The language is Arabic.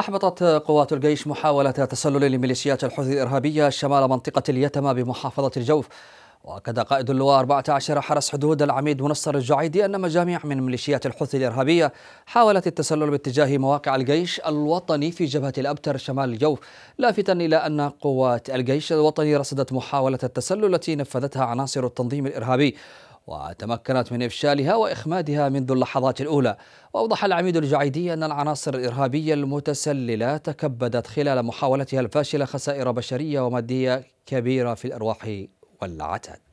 أحبطت قوات الجيش محاولة تسلل لميليشيات الحوثي الإرهابية شمال منطقة اليتمة بمحافظة الجوف وأكد قائد اللواء 14 حرس حدود العميد منصر الجعيدي أن مجاميع من ميليشيات الحوثي الإرهابية حاولت التسلل باتجاه مواقع الجيش الوطني في جبهة الأبتر شمال الجوف لافتا إلى أن قوات الجيش الوطني رصدت محاولة التسلل التي نفذتها عناصر التنظيم الإرهابي وتمكنت من إفشالها وإخمادها منذ اللحظات الأولى وأوضح العميد الجعيدي أن العناصر الإرهابية المتسللة تكبدت خلال محاولتها الفاشلة خسائر بشرية ومادية كبيرة في الأرواح والعتاد